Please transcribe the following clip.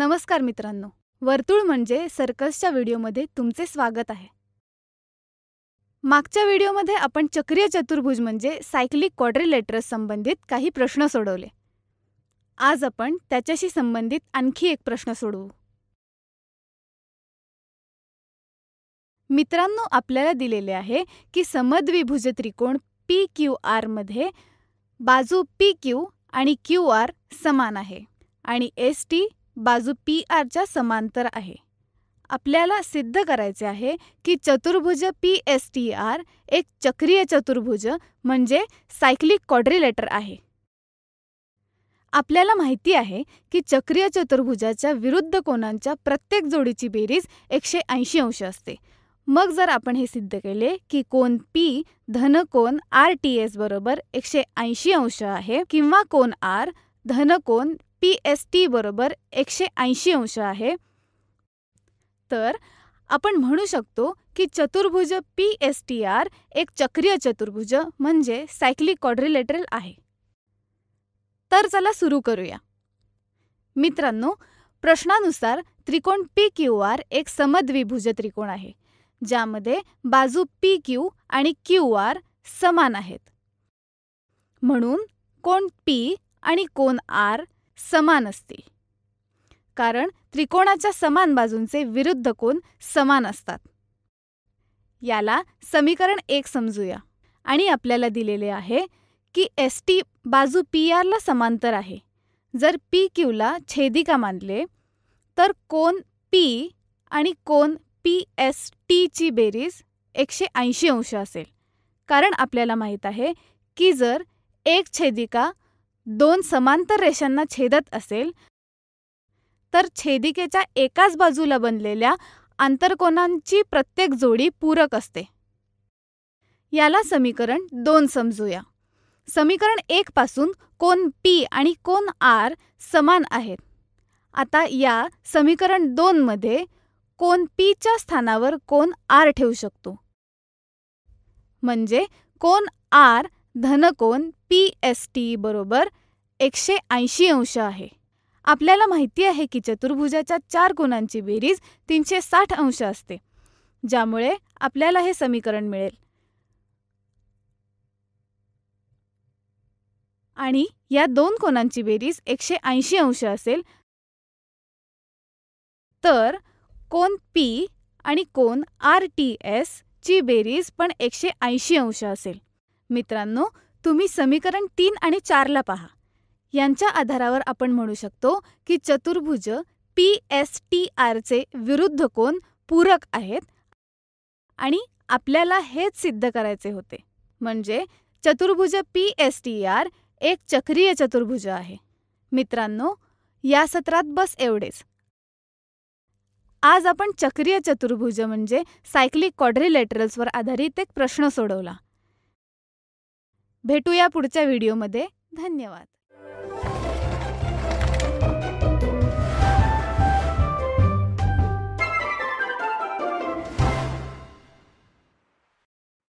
नमस्कार मित्रांनो वर्तुळ म्हणजे सर्कसच्या व्हिडिओमध्ये तुमचे स्वागत आहे मागच्या व्हिडिओमध्ये आपण चक्रीय चतुर्भुज म्हणजे सायक्लिक क्वाड्रिलेटरस संबंधित काही प्रश्न सोडवले आज आपण त्याच्याशी संबंधित आणखी एक प्रश्न सोडवू मित्रांनो आपल्याला दिलेले आहे की समद्विभुज त्रिकोण पी क्यू आरमध्ये बाजू पी क्यू आणि क्यू आर समान आहे आणि एस टी बाजू पी च्या समांतर आहे आपल्याला सिद्ध करायचे आहे की चतुर्भुज पी एस टी आर एक चक्रीय चतुर्भुज म्हणजे सायक्लिक क्वाड्रिलेटर आहे आपल्याला माहिती आहे की चक्रीय चतुर्भुजाच्या विरुद्ध कोनांच्या प्रत्येक जोडीची बेरीज एकशे ऐंशी अंश असते मग जर आपण हे सिद्ध केले की कोन पी कोन आर टी एस बरोबर एकशे ऐंशी अंश आहे किंवा कोन आर कोन पी एस टी बरोबर एकशे ऐंशी अंश आहे तर आपण म्हणू शकतो की चतुर्भुज पी एस टी आर एक चक्रीय चतुर्भुज म्हणजे सायक्लिक कॉड्रिलेटरल आहे तर चला सुरू करूया मित्रांनो प्रश्नानुसार त्रिकोण पी क्यू आर एक समद्विभुज त्रिकोण आहे ज्यामध्ये बाजू पी क्यू आणि क्यू आर समान आहेत म्हणून कोण पी आणि कोण आर समान असते कारण त्रिकोणाच्या समान बाजूंचे विरुद्ध कोन समान असतात याला समीकरण एक समजूया आणि आपल्याला दिलेले आहे की एस टी बाजू पी आरला समांतर आहे जर पी क्यूला छेदिका मानले तर कोन पी आणि कोन पी एस टीची बेरीज एकशे ऐंशी अंश असेल कारण आपल्याला माहीत आहे की जर एक छेदिका दोन समांतर रेषांना छेदत असेल तर छेदिकेच्या एकाच बाजूला बनलेल्या आंतरकोनांची प्रत्येक जोडी पूरक असते याला समीकरण दोन समजूया समीकरण एक पासून कोन पी आणि कोन आर समान आहेत आता या समीकरण दोनमध्ये कोन पीच्या स्थानावर कोन आर ठेवू शकतो म्हणजे कोन आर धनकोन पी एस टी बरोबर एकशे ऐंशी अंश आहे आपल्याला माहिती आहे की चतुर्भुजाच्या चार कोणांची बेरीज तीनशे साठ अंश असते ज्यामुळे आपल्याला हे समीकरण मिळेल आणि या दोन कोणांची बेरीज एकशे ऐंशी अंश असेल तर कोण पी आणि कोन आर टी एस ची बेरीज पण एकशे ऐंशी अंश असेल मित्रांनो तुम्ही समीकरण तीन आणि चारला पहा यांच्या आधारावर आपण म्हणू शकतो की चतुर्भुज पी एस टी आरचे विरुद्ध कोण पूरक आहेत आणि आपल्याला हेच सिद्ध करायचे होते म्हणजे चतुर्भुज पी एस टी आर एक चक्रीय चतुर्भुज आहे मित्रांनो या सत्रात बस एवढेच आज आपण चक्रीय चतुर्भुज म्हणजे सायक्लिक क्वाड्रिलेटरल्सवर आधारित एक प्रश्न सोडवला भेटूया पुढच्या व्हिडिओमध्ये धन्यवाद